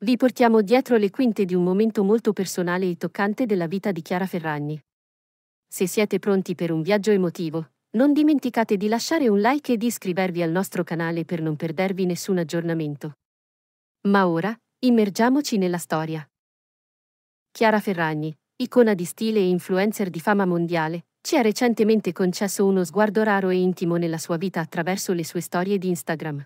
Vi portiamo dietro le quinte di un momento molto personale e toccante della vita di Chiara Ferragni. Se siete pronti per un viaggio emotivo, non dimenticate di lasciare un like e di iscrivervi al nostro canale per non perdervi nessun aggiornamento. Ma ora, immergiamoci nella storia. Chiara Ferragni, icona di stile e influencer di fama mondiale, ci ha recentemente concesso uno sguardo raro e intimo nella sua vita attraverso le sue storie di Instagram.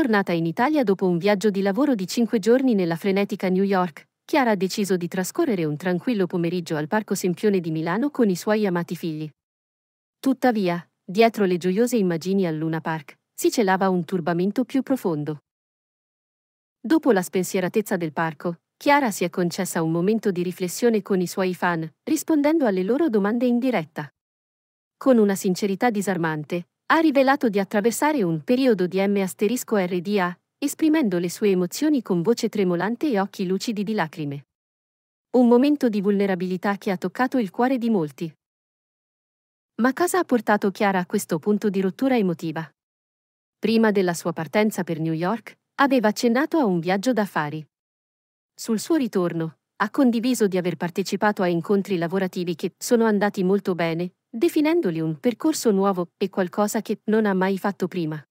Tornata in Italia dopo un viaggio di lavoro di cinque giorni nella frenetica New York, Chiara ha deciso di trascorrere un tranquillo pomeriggio al Parco Sempione di Milano con i suoi amati figli. Tuttavia, dietro le gioiose immagini al Luna Park, si celava un turbamento più profondo. Dopo la spensieratezza del parco, Chiara si è concessa un momento di riflessione con i suoi fan, rispondendo alle loro domande in diretta. Con una sincerità disarmante, ha rivelato di attraversare un periodo di M asterisco RDA, esprimendo le sue emozioni con voce tremolante e occhi lucidi di lacrime. Un momento di vulnerabilità che ha toccato il cuore di molti. Ma cosa ha portato Chiara a questo punto di rottura emotiva? Prima della sua partenza per New York, aveva accennato a un viaggio d'affari. Sul suo ritorno, ha condiviso di aver partecipato a incontri lavorativi che sono andati molto bene, definendoli un percorso nuovo e qualcosa che non ha mai fatto prima.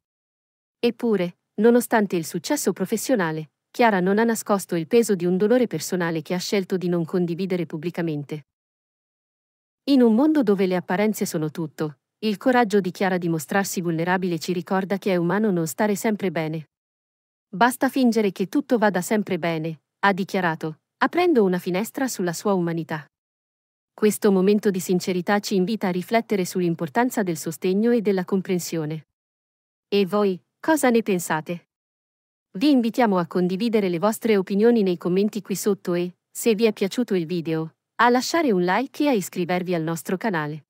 Eppure, nonostante il successo professionale, Chiara non ha nascosto il peso di un dolore personale che ha scelto di non condividere pubblicamente. In un mondo dove le apparenze sono tutto, il coraggio di Chiara di mostrarsi vulnerabile ci ricorda che è umano non stare sempre bene. Basta fingere che tutto vada sempre bene, ha dichiarato, aprendo una finestra sulla sua umanità. Questo momento di sincerità ci invita a riflettere sull'importanza del sostegno e della comprensione. E voi, cosa ne pensate? Vi invitiamo a condividere le vostre opinioni nei commenti qui sotto e, se vi è piaciuto il video, a lasciare un like e a iscrivervi al nostro canale.